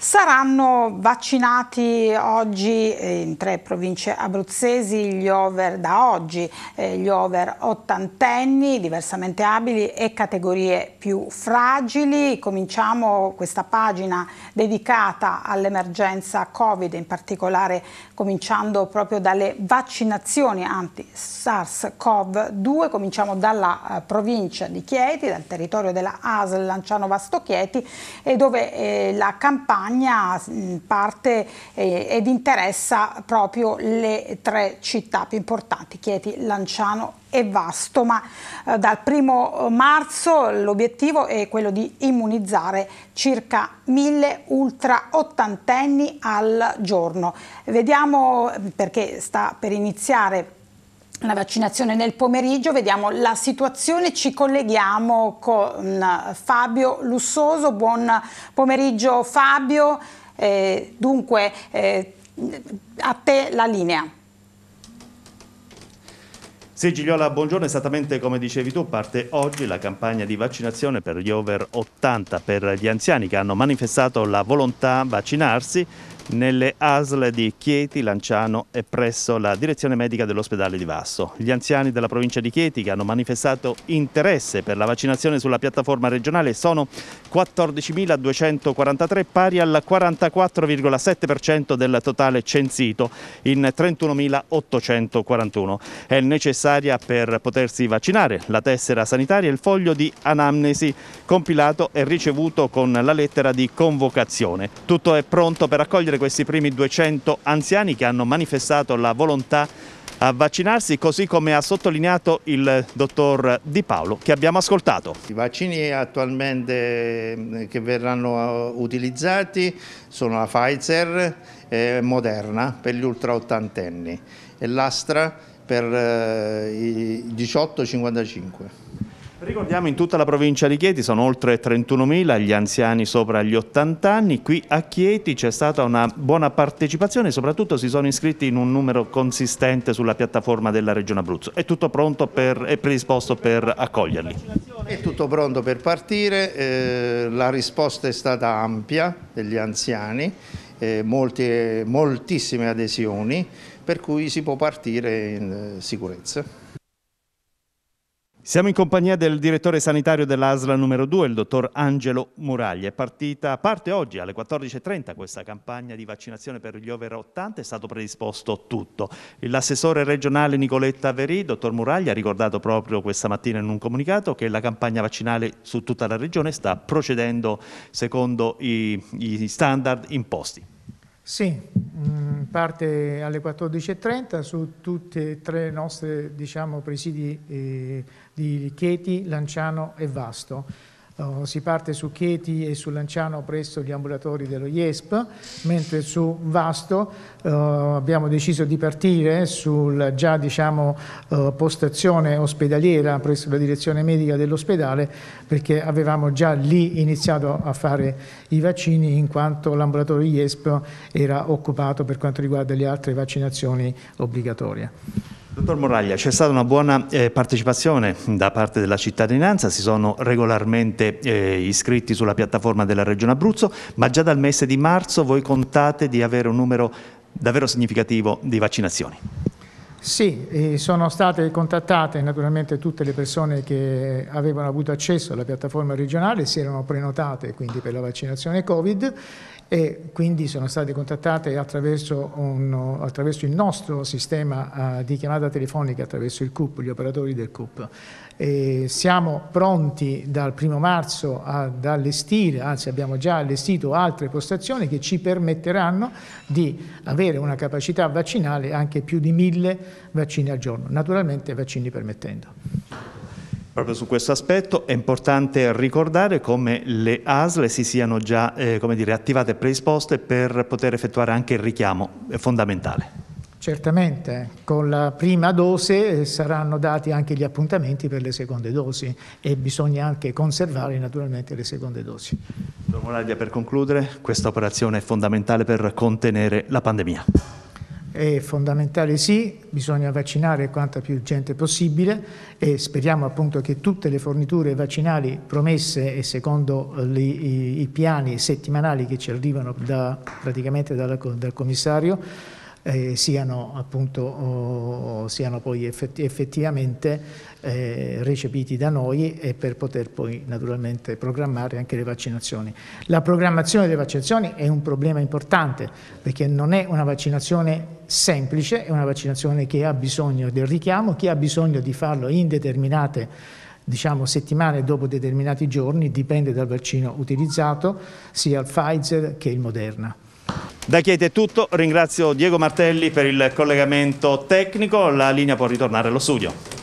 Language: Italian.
Saranno vaccinati oggi in tre province abruzzesi gli over da oggi, eh, gli over ottantenni, diversamente abili e categorie più fragili. Cominciamo questa pagina dedicata all'emergenza Covid, in particolare cominciando proprio dalle vaccinazioni anti-SARS-CoV-2. Cominciamo dalla eh, provincia di Chieti, dal territorio della ASL Lanciano Vasto Chieti, e dove eh, la campagna campagna mm, parte eh, ed interessa proprio le tre città più importanti, Chieti, Lanciano e vasto, ma eh, dal primo eh, marzo l'obiettivo è quello di immunizzare circa mille ultra ottantenni al giorno. Vediamo eh, perché sta per iniziare la vaccinazione nel pomeriggio, vediamo la situazione, ci colleghiamo con eh, Fabio Lussoso, buon pomeriggio Fabio, eh, dunque eh, a te la linea. Sì, Gigliola, buongiorno. Esattamente come dicevi tu, parte oggi la campagna di vaccinazione per gli over 80, per gli anziani che hanno manifestato la volontà di vaccinarsi nelle ASL di Chieti, Lanciano e presso la direzione medica dell'ospedale di Vasso. Gli anziani della provincia di Chieti che hanno manifestato interesse per la vaccinazione sulla piattaforma regionale sono 14.243 pari al 44,7% del totale censito in 31.841. È necessaria per potersi vaccinare la tessera sanitaria e il foglio di anamnesi compilato e ricevuto con la lettera di convocazione. Tutto è pronto per accogliere questi primi 200 anziani che hanno manifestato la volontà a vaccinarsi, così come ha sottolineato il dottor Di Paolo che abbiamo ascoltato. I vaccini attualmente mm, che verranno uh, utilizzati sono la Pfizer e Moderna per gli ultra ottantenni e l'Astra per uh, i 18-55. Ricordiamo in tutta la provincia di Chieti sono oltre 31.000 gli anziani sopra gli 80 anni, qui a Chieti c'è stata una buona partecipazione e soprattutto si sono iscritti in un numero consistente sulla piattaforma della Regione Abruzzo. È tutto pronto e predisposto per accoglierli? È tutto pronto per partire, eh, la risposta è stata ampia degli anziani, eh, molti, eh, moltissime adesioni, per cui si può partire in eh, sicurezza. Siamo in compagnia del direttore sanitario dell'ASLA numero 2, il dottor Angelo Muragli. È partita, parte oggi alle 14.30 questa campagna di vaccinazione per gli over 80, è stato predisposto tutto. L'assessore regionale Nicoletta Verì, dottor Muragli, ha ricordato proprio questa mattina in un comunicato che la campagna vaccinale su tutta la regione sta procedendo secondo i, i standard imposti. Sì, parte alle 14.30 su tutti e tre i nostri diciamo, presidi eh, di Chieti, Lanciano e Vasto. Oh, si parte su Chieti e su Lanciano presso gli ambulatori dello IESP, mentre su Vasto uh, abbiamo deciso di partire sulla già diciamo, uh, postazione ospedaliera presso la direzione medica dell'ospedale perché avevamo già lì iniziato a fare i vaccini in quanto l'ambulatorio IESP era occupato per quanto riguarda le altre vaccinazioni obbligatorie. Dottor Moraglia, c'è stata una buona eh, partecipazione da parte della cittadinanza, si sono regolarmente eh, iscritti sulla piattaforma della Regione Abruzzo, ma già dal mese di marzo voi contate di avere un numero davvero significativo di vaccinazioni. Sì, eh, sono state contattate naturalmente tutte le persone che avevano avuto accesso alla piattaforma regionale, si erano prenotate quindi per la vaccinazione Covid e quindi sono state contattate attraverso, un, attraverso il nostro sistema uh, di chiamata telefonica, attraverso il CUP, gli operatori del CUP. E siamo pronti dal primo marzo ad allestire, anzi abbiamo già allestito altre postazioni che ci permetteranno di avere una capacità vaccinale anche più di mille vaccini al giorno, naturalmente vaccini permettendo. Proprio su questo aspetto è importante ricordare come le ASL si siano già eh, dire, attivate e predisposte per poter effettuare anche il richiamo eh, fondamentale. Certamente, con la prima dose eh, saranno dati anche gli appuntamenti per le seconde dosi e bisogna anche conservare naturalmente le seconde dosi. Dottor Moraglia, per concludere, questa operazione è fondamentale per contenere la pandemia è fondamentale sì, bisogna vaccinare quanta più gente possibile e speriamo appunto che tutte le forniture vaccinali promesse e secondo eh, li, i, i, piani settimanali che ci arrivano da, praticamente dalla, dal commissario eh, siano, appunto, oh, siano poi effetti, effettivamente eh, recepiti da noi e per poter poi naturalmente programmare anche le vaccinazioni. La programmazione delle vaccinazioni è un problema importante perché non è una vaccinazione semplice, è una vaccinazione che ha bisogno del richiamo, che ha bisogno di farlo in determinate diciamo settimane dopo determinati giorni, dipende dal vaccino utilizzato, sia il Pfizer che il Moderna. Da Chieti è tutto, ringrazio Diego Martelli per il collegamento tecnico, la linea può ritornare allo studio.